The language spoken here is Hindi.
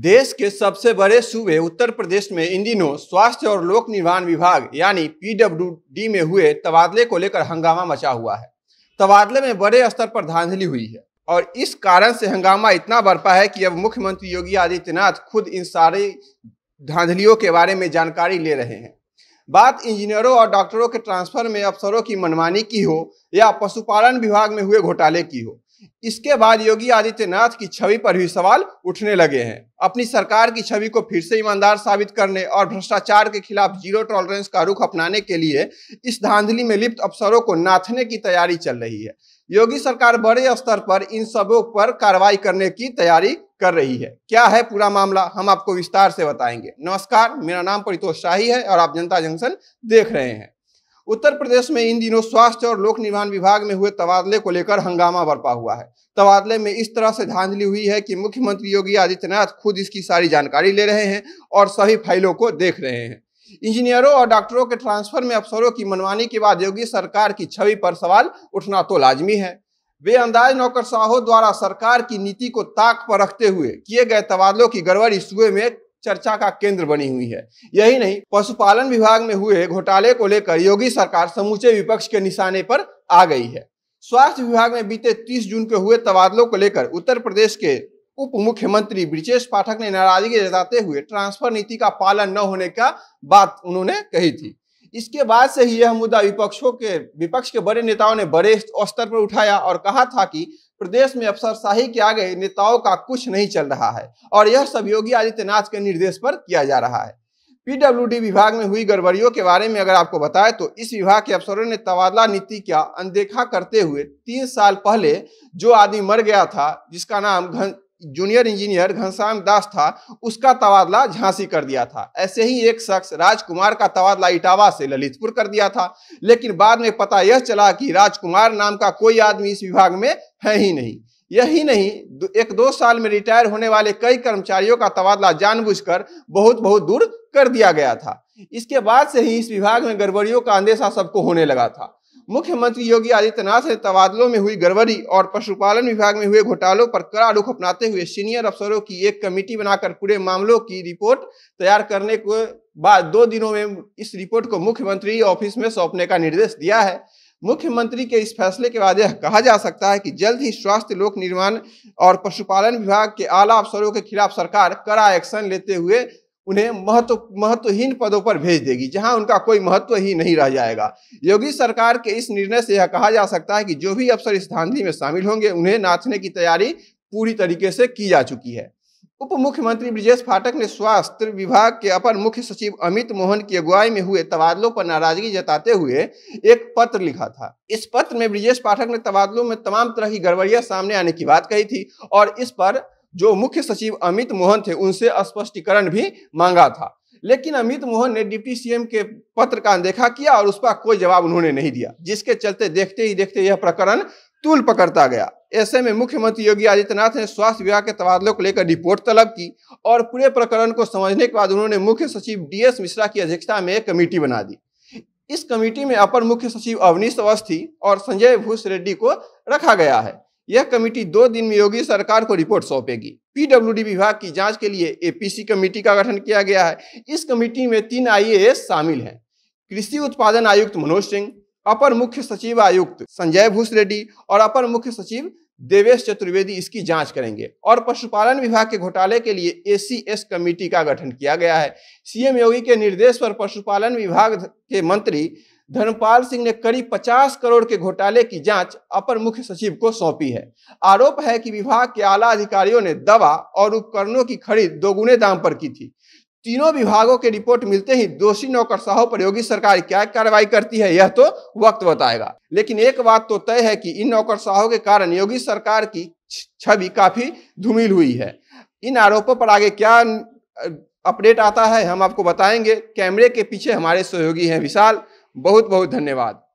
देश के सबसे बड़े सूबे उत्तर प्रदेश में इन दिनों स्वास्थ्य और लोक निर्माण विभाग यानी पीडब्ल्यू में हुए तबादले को लेकर हंगामा मचा हुआ है तबादले में बड़े स्तर पर धांधली हुई है और इस कारण से हंगामा इतना बरपा है कि अब मुख्यमंत्री योगी आदित्यनाथ खुद इन सारी धांधलियों के बारे में जानकारी ले रहे हैं बात इंजीनियरों और डॉक्टरों के ट्रांसफर में अफसरों की मनमानी की हो या पशुपालन विभाग में हुए घोटाले की हो इसके बाद योगी आदित्यनाथ की छवि पर भी सवाल उठने लगे हैं अपनी सरकार की छवि को फिर से ईमानदार साबित करने और भ्रष्टाचार के खिलाफ जीरो टॉलरेंस का रुख अपनाने के लिए इस धांधली में लिप्त अफसरों को नाथने की तैयारी चल रही है योगी सरकार बड़े स्तर पर इन सबों पर कार्रवाई करने की तैयारी कर रही है क्या है पूरा मामला हम आपको विस्तार से बताएंगे नमस्कार मेरा नाम परितोष शाही है और आप जनता जंक्शन देख रहे हैं उत्तर प्रदेश में इन दिनों स्वास्थ्य और लोक निर्माण विभाग में हुए तबादले को लेकर हंगामा बरपा हुआ है तबादले में इस तरह से धांधली हुई है कि मुख्यमंत्री योगी आदित्यनाथ खुद इसकी सारी जानकारी ले रहे हैं और सभी फाइलों को देख रहे हैं इंजीनियरों और डॉक्टरों के ट्रांसफर में अफसरों की मनमानी के बाद योगी सरकार की छवि पर सवाल उठना तो लाजमी है बेअंदाज साहो द्वारा सरकार की नीति को ताक पर रखते हुए किए गए तबादलों की गड़बड़ी सुबह में चर्चा का केंद्र बनी हुई है यही नहीं पशुपालन विभाग में हुए घोटाले को लेकर योगी सरकार समूचे विपक्ष के निशाने पर आ गई है स्वास्थ्य विभाग में बीते 30 जून को हुए तबादलों को लेकर उत्तर प्रदेश के उप मुख्यमंत्री ब्रिजेश पाठक ने नाराजगी जताते हुए ट्रांसफर नीति का पालन न होने का बात उन्होंने कही थी इसके बाद से ही यह मुद्दा विपक्षों के विपक्ष के बड़े नेताओं ने बड़े स्तर पर उठाया और कहा था कि प्रदेश में अफसरशाही के आगे नेताओं का कुछ नहीं चल रहा है और यह सब योगी आदित्यनाथ के निर्देश पर किया जा रहा है पीडब्ल्यूडी विभाग में हुई गड़बड़ियों के बारे में अगर आपको बताएं तो इस विभाग के अफसरों ने तबादला नीति का अनदेखा करते हुए तीन साल पहले जो आदमी मर गया था जिसका नाम घन जूनियर इंजीनियर घनश्याम दास था उसका तबादला झांसी कर दिया था ऐसे ही एक शख्स राजकुमार का तबादला इटावा से ललितपुर कर दिया था लेकिन बाद में पता यह चला कि राजकुमार नाम का कोई आदमी इस विभाग में है ही नहीं यही नहीं एक दो साल में रिटायर होने वाले कई कर्मचारियों का तबादला जानबूझकर बहुत बहुत दूर कर दिया गया था इसके बाद से ही इस विभाग में गड़बड़ियों का अंदेशा सबको होने लगा था मुख्यमंत्री योगी आदित्यनाथ ने तबादलों में हुई गड़बड़ी और पशुपालन विभाग में हुए घोटालों पर कड़ा रुख अपनाते हुए सीनियर अफसरों की एक कमेटी बनाकर पूरे मामलों की रिपोर्ट तैयार करने के बाद दो दिनों में इस रिपोर्ट को मुख्यमंत्री ऑफिस में सौंपने का निर्देश दिया है मुख्यमंत्री के इस फैसले के बाद यह कहा जा सकता है कि जल्द ही स्वास्थ्य लोक निर्माण और पशुपालन विभाग के आला अफसरों के खिलाफ सरकार कड़ा एक्शन लेते हुए उन्हें महत्व महत्वहीन पदों पर भेज देगी जहां उनका कोई महत्व ही नहीं रह जाएगा योगी सरकार के इस निर्णय से यह कहा जा सकता है कि जो भी अफसर इस धांधली में शामिल होंगे उन्हें नाचने की तैयारी पूरी तरीके से की जा चुकी है उप मुख्यमंत्री ब्रिजेश फाटक ने स्वास्थ्य विभाग के अपर मुख्य सचिव अमित मोहन की अगुवाई में हुए तबादलों पर नाराजगी जताते हुए एक पत्र लिखा था इस पत्र में ब्रिजेश पाठक ने तबादलों में तमाम तरह की गड़बड़ियां सामने आने की बात कही थी और इस पर जो मुख्य सचिव अमित मोहन थे उनसे स्पष्टीकरण भी मांगा था लेकिन अमित मोहन ने डिप्टी सीएम के पत्र का अनदेखा किया और उस पर कोई जवाब उन्होंने नहीं दिया जिसके चलते देखते ही देखते यह प्रकरण तूल पकड़ता गया ऐसे में मुख्यमंत्री योगी आदित्यनाथ ने स्वास्थ्य विभाग के तबादलों को लेकर रिपोर्ट तलब की और पूरे प्रकरण को समझने के बाद उन्होंने मुख्य सचिव डीएस मिश्रा की अध्यक्षता में एक कमेटी बना दी इस कमेटी में अपर मुख्य सचिव अवनीश अवस्थी और संजय भूस रेड्डी को रखा गया है यह कमेटी दो दिन में योगी सरकार को रिपोर्ट सौंपेगी पीडब्ल्यूडी विभाग की जांच के लिए एपीसी कमेटी का गठन किया गया है इस कमेटी में तीन आईएएस शामिल हैं कृषि उत्पादन आयुक्त मनोज सिंह अपर मुख्य सचिव आयुक्त संजय भूस रेड्डी और अपर मुख्य सचिव देवेश चतुर्वेदी इसकी जांच करेंगे और पशुपालन विभाग के घोटाले के लिए एसीएस कमेटी का गठन किया गया है सीएम योगी के निर्देश पर पशुपालन विभाग के मंत्री धर्मपाल सिंह ने करीब 50 करोड़ के घोटाले की जांच अपर मुख्य सचिव को सौंपी है आरोप है कि विभाग के आला अधिकारियों ने दवा और उपकरणों की खरीद दोगुने दाम पर की थी तीनों विभागों के रिपोर्ट मिलते ही दोषी नौकर साहो पर योगी सरकार क्या कार्रवाई करती है यह तो वक्त बताएगा लेकिन एक बात तो तय है कि इन नौकर साहो के कारण योगी सरकार की छवि काफी धूमिल हुई है इन आरोपों पर आगे क्या अपडेट आता है हम आपको बताएंगे कैमरे के पीछे हमारे सहयोगी हैं विशाल बहुत बहुत धन्यवाद